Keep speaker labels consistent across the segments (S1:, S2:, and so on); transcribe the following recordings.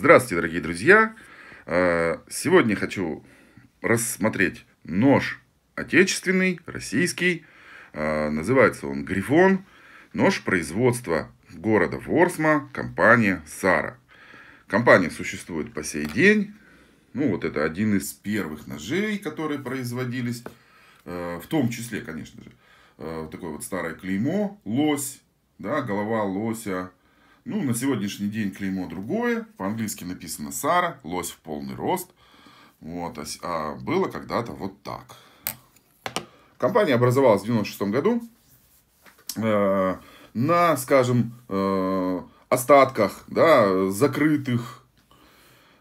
S1: Здравствуйте, дорогие друзья! Э, сегодня хочу рассмотреть нож отечественный, российский. Э, называется он «Грифон». Нож производства города Ворсма, компания «Сара». Компания существует по сей день. Ну, вот это один из первых ножей, которые производились. Э, в том числе, конечно же, такое вот старое клеймо «Лось». Да, голова лося ну, на сегодняшний день клеймо другое. По-английски написано Сара, лось в полный рост. Вот, а, а было когда-то вот так. Компания образовалась в 96 году. Э, на, скажем, э, остатках, да, закрытых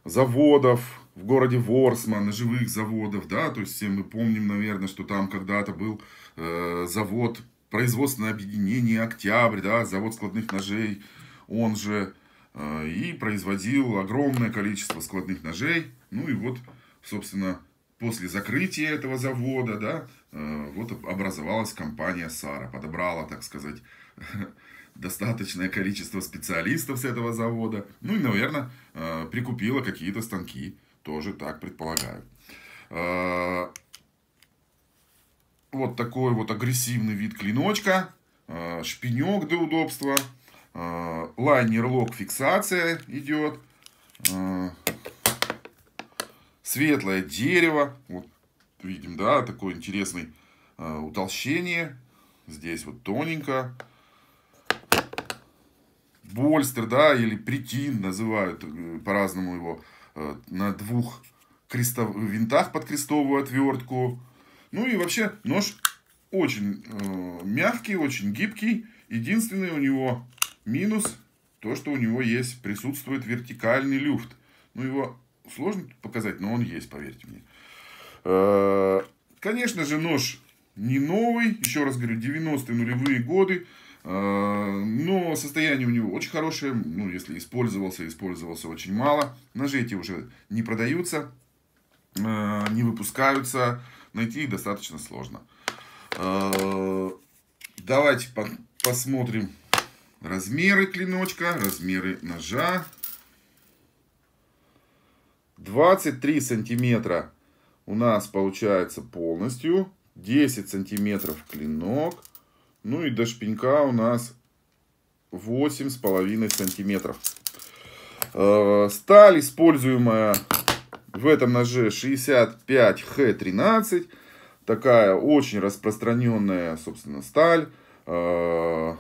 S1: заводов в городе Ворсман, живых заводов, да, то есть все мы помним, наверное, что там когда-то был э, завод, производственное объединение «Октябрь», да, завод складных ножей, он же, э, и производил огромное количество складных ножей. Ну и вот, собственно, после закрытия этого завода, да, э, вот образовалась компания Сара, подобрала, так сказать, достаточное количество специалистов с этого завода. Ну и, наверное, э, прикупила какие-то станки, тоже так предполагаю. Вот такой вот агрессивный вид клиночка, шпинек для удобства – Э, лайнер лок фиксация идет. Э, светлое дерево. Вот видим, да, такое интересное э, утолщение. Здесь вот тоненько. Больстер, да, или притин называют по-разному его. На двух крестов... винтах под крестовую отвертку. Ну и вообще нож очень э, мягкий, очень гибкий. Единственное у него Минус то, что у него есть, присутствует вертикальный люфт. Ну, его сложно показать, но он есть, поверьте мне. Э, конечно же, нож не новый, еще раз говорю, 90-е нулевые годы, э, но состояние у него очень хорошее, ну, если использовался, использовался очень мало. Ножи эти уже не продаются, э, не выпускаются, найти их достаточно сложно. Давайте посмотрим размеры клиночка, размеры ножа. 23 сантиметра у нас получается полностью. 10 сантиметров клинок. Ну и до шпинька у нас 8,5 сантиметров. Э, сталь, используемая в этом ноже 65Х13. Такая очень распространенная, собственно, сталь. Э,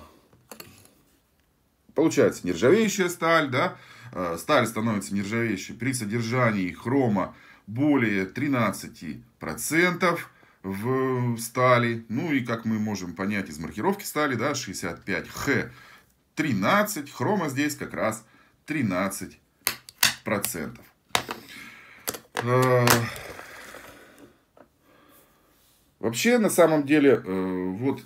S1: Получается нержавеющая сталь, да, э, сталь становится нержавеющей при содержании хрома более 13% в стали. Ну и как мы можем понять из маркировки стали, да, 65Х 13, хрома здесь как раз 13%. Э, вообще, на самом деле, э, вот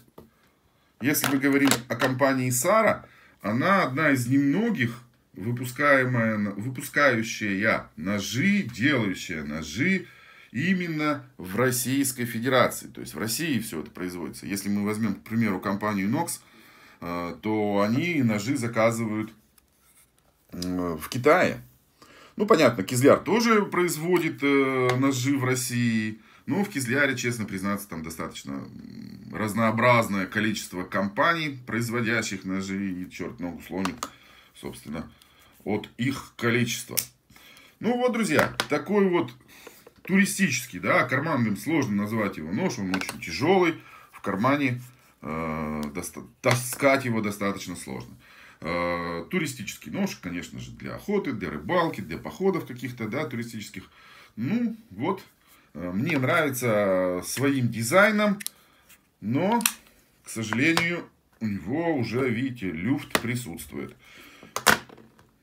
S1: если мы говорим о компании Сара, она одна из немногих, выпускаемая, выпускающая я ножи, делающая ножи именно в Российской Федерации. То есть в России все это производится. Если мы возьмем, к примеру, компанию Nox, э, то они ножи заказывают э, в Китае. Ну, понятно, Кизляр тоже производит э, ножи в России. Но в Кизляре, честно признаться, там достаточно разнообразное количество компаний, производящих ножи, и черт ногу слоник, собственно, от их количества. Ну вот, друзья, такой вот туристический, да, карманным сложно назвать его нож, он очень тяжелый, в кармане э, таскать его достаточно сложно. Э, туристический нож, конечно же, для охоты, для рыбалки, для походов каких-то, да, туристических. Ну, вот, э, мне нравится своим дизайном, но, к сожалению, у него уже, видите, люфт присутствует.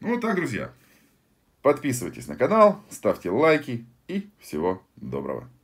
S1: Ну вот так, друзья. Подписывайтесь на канал, ставьте лайки и всего доброго.